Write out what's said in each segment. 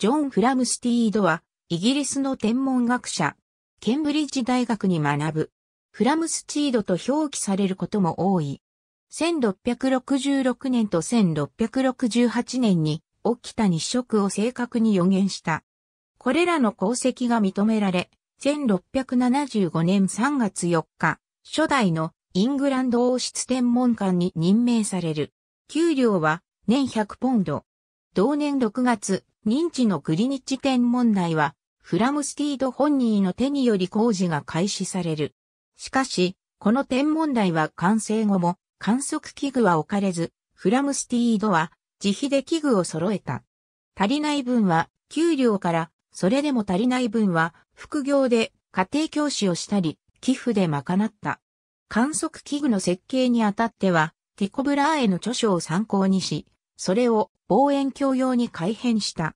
ジョン・フラムスティードは、イギリスの天文学者、ケンブリッジ大学に学ぶ。フラムスチードと表記されることも多い。1666年と1668年に起きた日食を正確に予言した。これらの功績が認められ、1675年3月4日、初代のイングランド王室天文館に任命される。給料は年100ポンド。同年6月、認知のクリニッチ天文台は、フラムスティード本人の手により工事が開始される。しかし、この天文台は完成後も観測器具は置かれず、フラムスティードは自費で器具を揃えた。足りない分は給料から、それでも足りない分は副業で家庭教師をしたり、寄付で賄った。観測器具の設計にあたっては、ティコブラーへの著書を参考にし、それを望遠鏡用に改変した。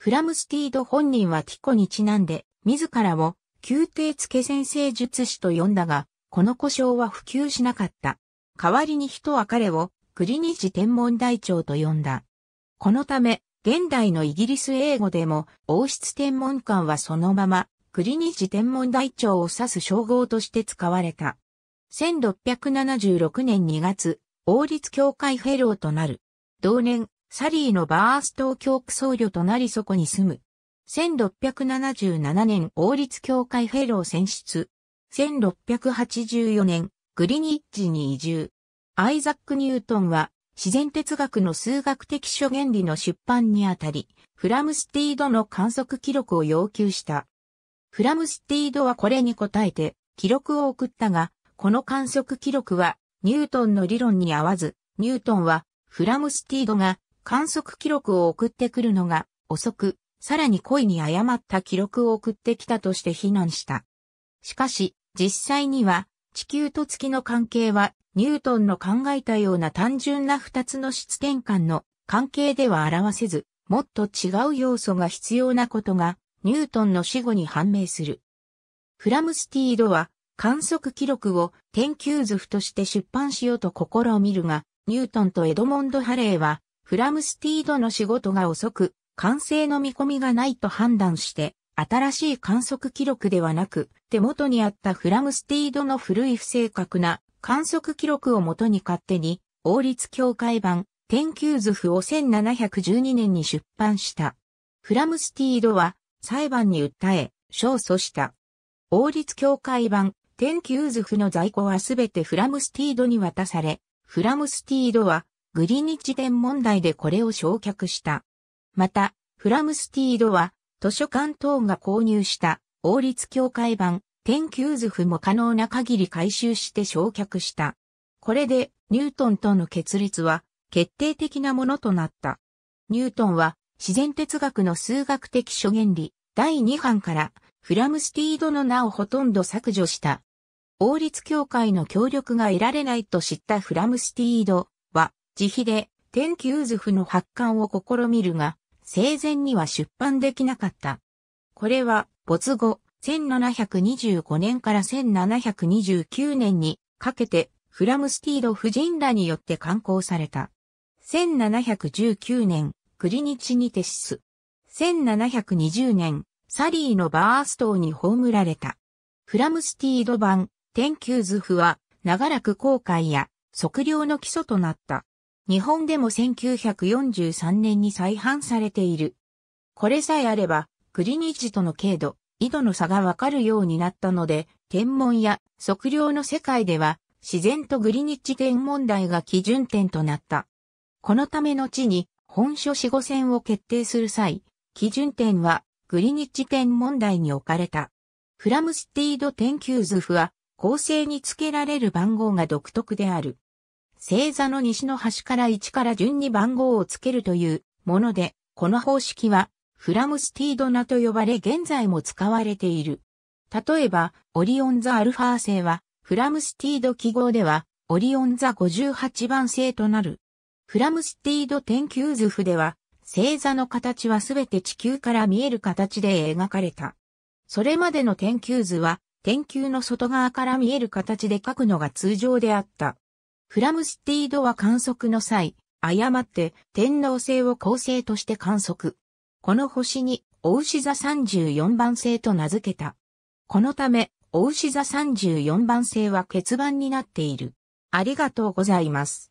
フラムスティード本人はティコにちなんで、自らを宮廷付先生術師と呼んだが、この故障は普及しなかった。代わりに人は彼をクリニッジ天文台長と呼んだ。このため、現代のイギリス英語でも王室天文館はそのままクリニッジ天文台長を指す称号として使われた。1676年2月、王立教会フェローとなる。同年、サリーのバース東京区僧侶となりそこに住む。1677年王立教会フェロー選出。1684年、グリニッジに移住。アイザック・ニュートンは、自然哲学の数学的諸原理の出版にあたり、フラムスティードの観測記録を要求した。フラムスティードはこれに応えて、記録を送ったが、この観測記録は、ニュートンの理論に合わず、ニュートンはフラムスティードが観測記録を送ってくるのが遅く、さらに故意に誤った記録を送ってきたとして非難した。しかし、実際には地球と月の関係はニュートンの考えたような単純な二つの質転換の関係では表せず、もっと違う要素が必要なことがニュートンの死後に判明する。フラムスティードは観測記録を天球図譜として出版しようと試みるが、ニュートンとエドモンド・ハレーは、フラムスティードの仕事が遅く、完成の見込みがないと判断して、新しい観測記録ではなく、手元にあったフラムスティードの古い不正確な観測記録をもとに勝手に、王立協会版、天球図譜を1712年に出版した。フラムスティードは、裁判に訴え、勝訴した。王立協会版、天球図譜の在庫はすべてフラムスティードに渡され、フラムスティードは、グリニッジ伝問題でこれを焼却した。また、フラムスティードは、図書館等が購入した王立協会版、研究図譜も可能な限り回収して焼却した。これで、ニュートンとの決裂は、決定的なものとなった。ニュートンは、自然哲学の数学的諸原理、第2版から、フラムスティードの名をほとんど削除した王立協会の協力が得られないと知ったフラムスティードは、自費で天ーズフの発刊を試みるが、生前には出版できなかった。これは、没後、1725年から1729年にかけて、フラムスティード夫人らによって刊行された。1719年、クリニチにテシス。1720年、サリーのバーストーに葬られた。フラムスティード版、天球図譜は長らく航海や測量の基礎となった。日本でも1943年に再販されている。これさえあれば、クリニッジとの経度、緯度の差がわかるようになったので、天文や測量の世界では、自然とグリニッジ天文台が基準点となった。このための地に本書四五線を決定する際、基準点はグリニッジ天文台に置かれた。フラムスティード天球図譜は構成に付けられる番号が独特である。星座の西の端から1から順に番号を付けるというもので、この方式はフラムスティード名と呼ばれ現在も使われている。例えば、オリオン座アルファ星は、フラムスティード記号では、オリオン座58番星となる。フラムスティード天球図譜では、星座の形はすべて地球から見える形で描かれた。それまでの天球図は、天球の外側から見える形で書くのが通常であった。フラムスティードは観測の際、誤って天皇星を恒星として観測。この星に、大牛座34番星と名付けた。このため、大牛座34番星は欠番になっている。ありがとうございます。